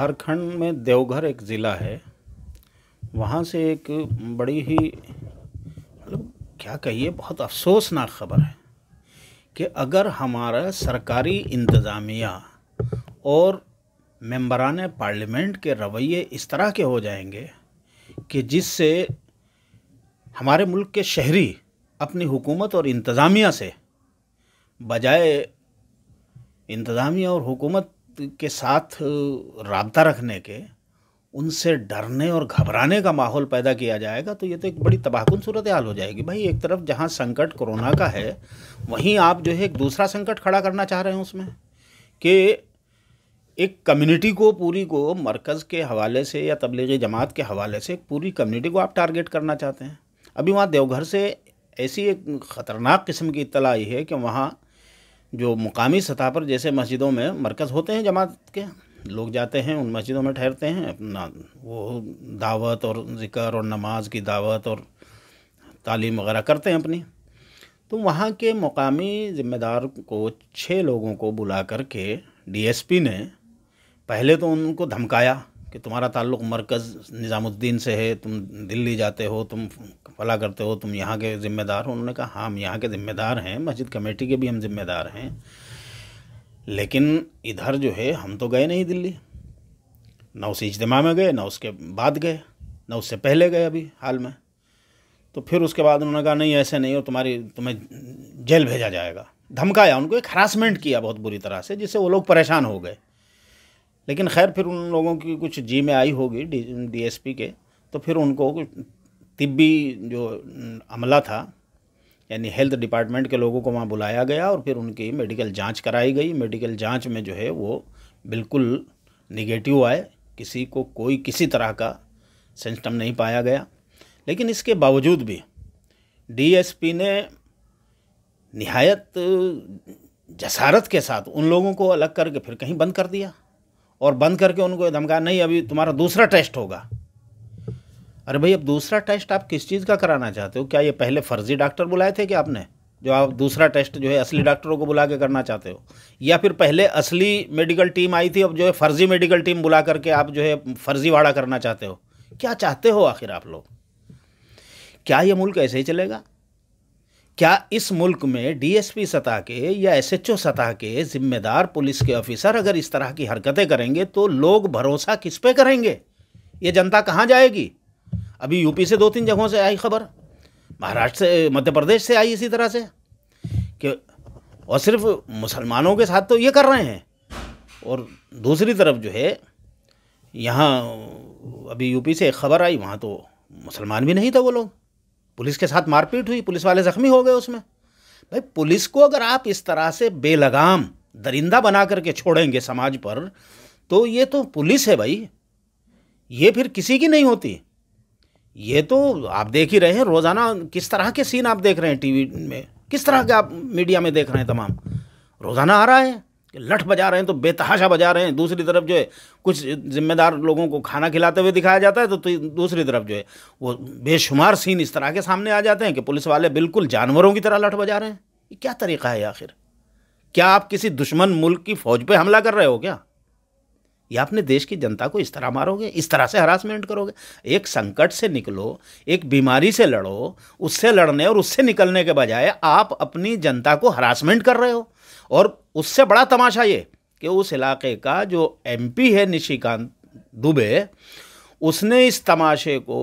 झारखंड में देवघर एक ज़िला है वहाँ से एक बड़ी ही मतलब क्या कहिए बहुत अफसोसनाक खबर है कि अगर हमारा सरकारी इंतज़ामिया और मेंबरान पार्लियामेंट के रवैये इस तरह के हो जाएंगे कि जिससे हमारे मुल्क के शहरी अपनी हुकूमत और इंतज़ामिया से बजाय इंतज़ामिया और हुकूमत के साथ रबता रखने के उनसे डरने और घबराने का माहौल पैदा किया जाएगा तो ये तो एक बड़ी तबाहकुन सूरत हाल हो जाएगी भाई एक तरफ जहाँ संकट कोरोना का है वहीं आप जो है एक दूसरा संकट खड़ा करना चाह रहे हैं उसमें कि एक कम्युनिटी को पूरी को मरकज़ के हवाले से या तबलीगी जमात के हवाले से पूरी कम्युनिटी को आप टारगेट करना चाहते हैं अभी वहाँ देवघर से ऐसी एक ख़तरनाक किस्म की इतला आई है कि वहाँ जो मुकामी सतह पर जैसे मस्जिदों में मरकज़ होते हैं जमात के लोग जाते हैं उन मस्जिदों में ठहरते हैं अपना वो दावत और ज़िक्र और नमाज की दावत और तालीम वगैरह करते हैं अपनी तो वहाँ के मुकामी ज़िम्मेदार को छः लोगों को बुला कर के डीएसपी ने पहले तो उनको धमकाया कि तुम्हारा ताल्लुक मरकज़ निज़ामुद्दीन से है तुम दिल्ली जाते हो तुम फला करते हो तुम यहाँ के ज़िम्मेदार हो उन्होंने कहा हाँ हम यहाँ के ज़िम्मेदार हैं मस्जिद कमेटी के भी हम ज़िम्मेदार हैं लेकिन इधर जो है हम तो गए नहीं दिल्ली ना उस इजतमा में गए ना उसके बाद गए ना उससे पहले गए अभी हाल में तो फिर उसके बाद उन्होंने कहा नहीं ऐसे नहीं हो तुम्हारी तुम्हें जेल भेजा जाएगा धमकाया उनको एक हरासमेंट किया बहुत बुरी तरह से जिससे वो लोग परेशान हो गए लेकिन खैर फिर उन लोगों की कुछ जी में आई होगी डी डीएसपी के तो फिर उनको तिब्बी जो अमला था यानी हेल्थ डिपार्टमेंट के लोगों को वहाँ बुलाया गया और फिर उनकी मेडिकल जांच कराई गई मेडिकल जांच में जो है वो बिल्कुल निगेटिव आए किसी को कोई किसी तरह का सिस्टम नहीं पाया गया लेकिन इसके बावजूद भी डीएसपी ने नहायत जसारत के साथ उन लोगों को अलग करके फिर कहीं बंद कर दिया और बंद करके उनको धमका नहीं अभी तुम्हारा दूसरा टेस्ट होगा अरे भाई अब दूसरा टेस्ट आप किस चीज़ का कराना चाहते हो क्या ये पहले फर्जी डॉक्टर बुलाए थे क्या आपने जो आप दूसरा टेस्ट जो है असली डॉक्टरों को बुला के करना चाहते हो या फिर पहले असली मेडिकल टीम आई थी अब जो है फर्जी मेडिकल टीम बुला करके आप जो है फर्जीवाड़ा करना चाहते हो क्या चाहते हो आखिर आप लोग क्या ये मुल्क ऐसे ही चलेगा क्या इस मुल्क में डीएसपी सतह के या एसएचओ सतह के जिम्मेदार पुलिस के ऑफिसर अगर इस तरह की हरकतें करेंगे तो लोग भरोसा किस पे करेंगे ये जनता कहाँ जाएगी अभी यूपी से दो तीन जगहों से आई खबर महाराष्ट्र से मध्य प्रदेश से आई इसी तरह से कि और सिर्फ मुसलमानों के साथ तो ये कर रहे हैं और दूसरी तरफ जो है यहाँ अभी यूपी से एक खबर आई वहाँ तो मुसलमान भी नहीं था वो लोग पुलिस के साथ मारपीट हुई पुलिस वाले जख्मी हो गए उसमें भाई पुलिस को अगर आप इस तरह से बेलगाम दरिंदा बना करके छोड़ेंगे समाज पर तो ये तो पुलिस है भाई ये फिर किसी की नहीं होती ये तो आप देख ही रहे हैं रोज़ाना किस तरह के सीन आप देख रहे हैं टीवी में किस तरह के आप मीडिया में देख रहे हैं तमाम रोज़ाना आ रहा है लठ बजा रहे हैं तो बेतहाशा बजा रहे हैं दूसरी तरफ जो है कुछ जिम्मेदार लोगों को खाना खिलाते हुए दिखाया जाता है तो, तो दूसरी तरफ जो है वो बेशुमार सीन इस तरह के सामने आ जाते हैं कि पुलिस वाले बिल्कुल जानवरों की तरह लठ बजा रहे हैं ये क्या तरीका है आखिर क्या आप किसी दुश्मन मुल्क की फौज पर हमला कर रहे हो क्या या अपने देश की जनता को इस तरह मारोगे इस तरह से हरासमेंट करोगे एक संकट से निकलो एक बीमारी से लड़ो उससे लड़ने और उससे निकलने के बजाय आप अपनी जनता को हरासमेंट कर रहे हो और उससे बड़ा तमाशा ये कि उस इलाके का जो एमपी है निशिकांत दुबे उसने इस तमाशे को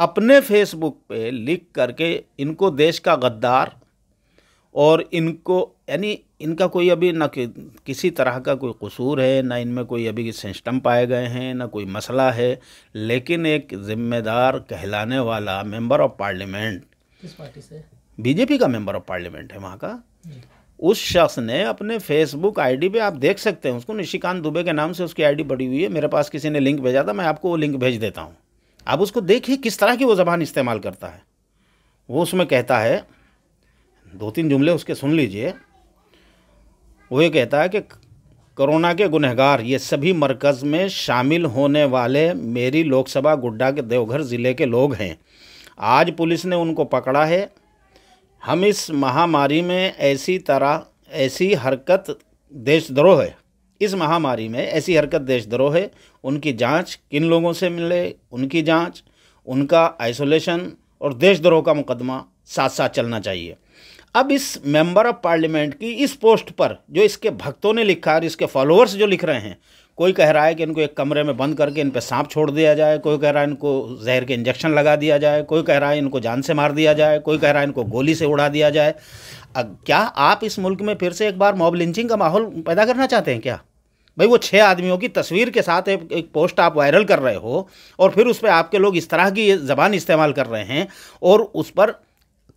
अपने फेसबुक पे लिख करके इनको देश का गद्दार और इनको यानी इनका कोई अभी ना कि, किसी तरह का कोई कसूर है ना इनमें कोई अभी सिस्टम पाए गए हैं ना कोई मसला है लेकिन एक जिम्मेदार कहलाने वाला मेंबर ऑफ पार्लियामेंट किस पार्टी से बीजेपी का मेंबर ऑफ पार्लियामेंट है वहाँ का उस शख्स ने अपने फेसबुक आईडी पे आप देख सकते हैं उसको निशिकांत दुबे के नाम से उसकी आईडी बढ़ी हुई है मेरे पास किसी ने लिंक भेजा था मैं आपको वो लिंक भेज देता हूँ आप उसको देखिए किस तरह की वो ज़बान इस्तेमाल करता है वो उसमें कहता है दो तीन जुमले उसके सुन लीजिए वो ये कहता है कि कोरोना के गुनहगार ये सभी मरकज़ में शामिल होने वाले मेरी लोकसभा गुड्डा के देवघर ज़िले के लोग हैं आज पुलिस ने उनको पकड़ा है हम इस महामारी में ऐसी तरह ऐसी हरकत देशद्रोह है इस महामारी में ऐसी हरकत देशद्रोह है उनकी जांच किन लोगों से मिले उनकी जांच उनका आइसोलेशन और देशद्रोह का मुकदमा साथ साथ चलना चाहिए अब इस मेंबर ऑफ पार्लियामेंट की इस पोस्ट पर जो इसके भक्तों ने लिखा और इसके फॉलोअर्स जो लिख रहे हैं कोई कह रहा है कि इनको एक कमरे में बंद करके इन पर सांप छोड़ दिया जाए कोई कह रहा है इनको जहर के इंजेक्शन लगा दिया जाए कोई कह रहा है इनको जान से मार दिया जाए कोई कह रहा है इनको गोली से उड़ा दिया जाए अब क्या आप इस मुल्क में फिर से एक बार मॉब लिंचिंग का माहौल पैदा करना चाहते हैं क्या भाई वो छः आदमियों की तस्वीर के साथ एक, एक पोस्ट आप वायरल कर रहे हो और फिर उस पर आपके लोग इस तरह की जबान इस्तेमाल कर रहे हैं और उस पर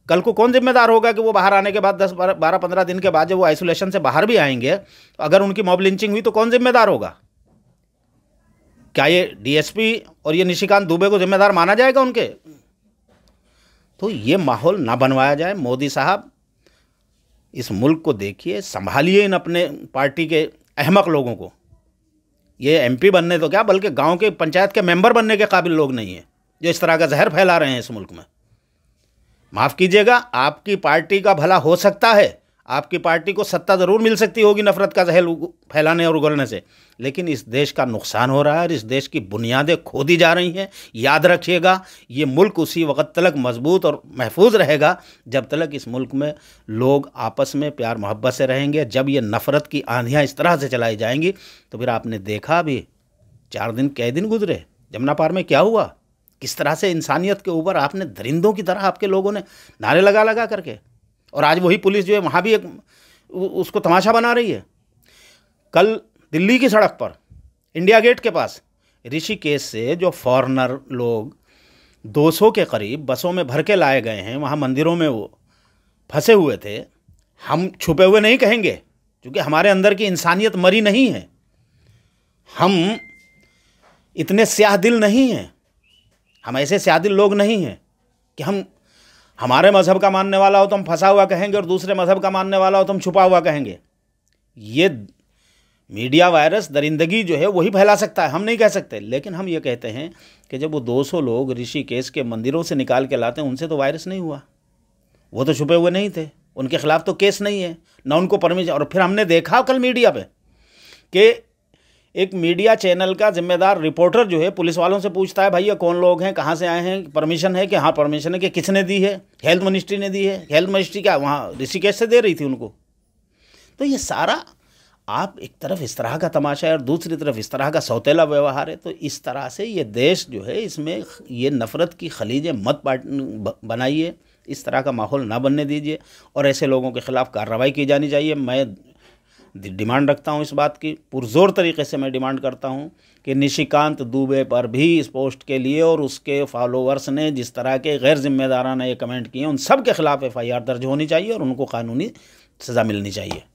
कल को कौन जिम्मेदार होगा कि वो बाहर आने के बाद दस बारह पंद्रह दिन के बाद जब वो आइसोलेशन से बाहर भी आएंगे तो अगर उनकी मॉब लिंचिंग हुई तो कौन जिम्मेदार होगा क्या ये डीएसपी और ये निशिकांत दुबे को जिम्मेदार माना जाएगा उनके तो ये माहौल ना बनवाया जाए मोदी साहब इस मुल्क को देखिए संभालिए इन अपने पार्टी के अहमक लोगों को ये एमपी बनने तो क्या बल्कि गांव के पंचायत के मेंबर बनने के काबिल लोग नहीं हैं जो इस तरह का जहर फैला रहे हैं इस मुल्क में माफ़ कीजिएगा आपकी पार्टी का भला हो सकता है आपकी पार्टी को सत्ता ज़रूर मिल सकती होगी नफरत का जहल फैलाने और उगलने से लेकिन इस देश का नुकसान हो रहा है और इस देश की बुनियादें खोदी जा रही हैं याद रखिएगा ये मुल्क उसी वक्त तलक मजबूत और महफूज रहेगा जब तलक इस मुल्क में लोग आपस में प्यार मोहब्बत से रहेंगे जब ये नफ़रत की आंधियाँ इस तरह से चलाई जाएंगी तो फिर आपने देखा भी चार दिन कई दिन गुजरे जमुना पार में क्या हुआ किस तरह से इंसानियत के ऊपर आपने दरिंदों की तरह आपके लोगों ने नारे लगा लगा करके और आज वही पुलिस जो है वहाँ भी एक उसको तमाशा बना रही है कल दिल्ली की सड़क पर इंडिया गेट के पास ऋषिकेश से जो फ़ॉरनर लोग 200 के करीब बसों में भर के लाए गए हैं वहाँ मंदिरों में वो फंसे हुए थे हम छुपे हुए नहीं कहेंगे क्योंकि हमारे अंदर की इंसानियत मरी नहीं है हम इतने स्याह दिल नहीं हैं हम ऐसे सियादिल लोग नहीं हैं कि हम हमारे मज़हब का मानने वाला हो तो हम फंसा हुआ कहेंगे और दूसरे मज़हब का मानने वाला हो तो हम छुपा हुआ कहेंगे ये मीडिया वायरस दरिंदगी जो है वही फैला सकता है हम नहीं कह सकते लेकिन हम ये कहते हैं कि जब वो 200 लोग ऋषिकेश के मंदिरों से निकाल के लाते हैं उनसे तो वायरस नहीं हुआ वो तो छुपे हुए नहीं थे उनके खिलाफ तो केस नहीं है ना उनको परमिशन और फिर हमने देखा कल मीडिया पर कि एक मीडिया चैनल का जिम्मेदार रिपोर्टर जो है पुलिस वालों से पूछता है भाई ये कौन लोग हैं कहाँ से आए हैं परमिशन है कि हाँ परमिशन है कि किसने दी है हेल्थ मिनिस्ट्री ने दी है हेल्थ मिनिस्ट्री क्या वहाँ ऋषिकेश से दे रही थी उनको तो ये सारा आप एक तरफ इस तरह का तमाशा है और दूसरी तरफ इस तरह का सौतेला व्यवहार है तो इस तरह से ये देश जो है इसमें ये नफ़रत की खलीजें मत बनाइए इस तरह का माहौल ना बनने दीजिए और ऐसे लोगों के ख़िलाफ़ कार्रवाई की जानी चाहिए मैं डिमांड रखता हूँ इस बात की पुरजोर तरीके से मैं डिमांड करता हूँ कि निशिकांत दुबे पर भी इस पोस्ट के लिए और उसके फॉलोअर्स ने जिस तरह के गैर जिम्मेदाराना ये कमेंट किए उन सब के ख़िलाफ़ एफ दर्ज होनी चाहिए और उनको कानूनी सज़ा मिलनी चाहिए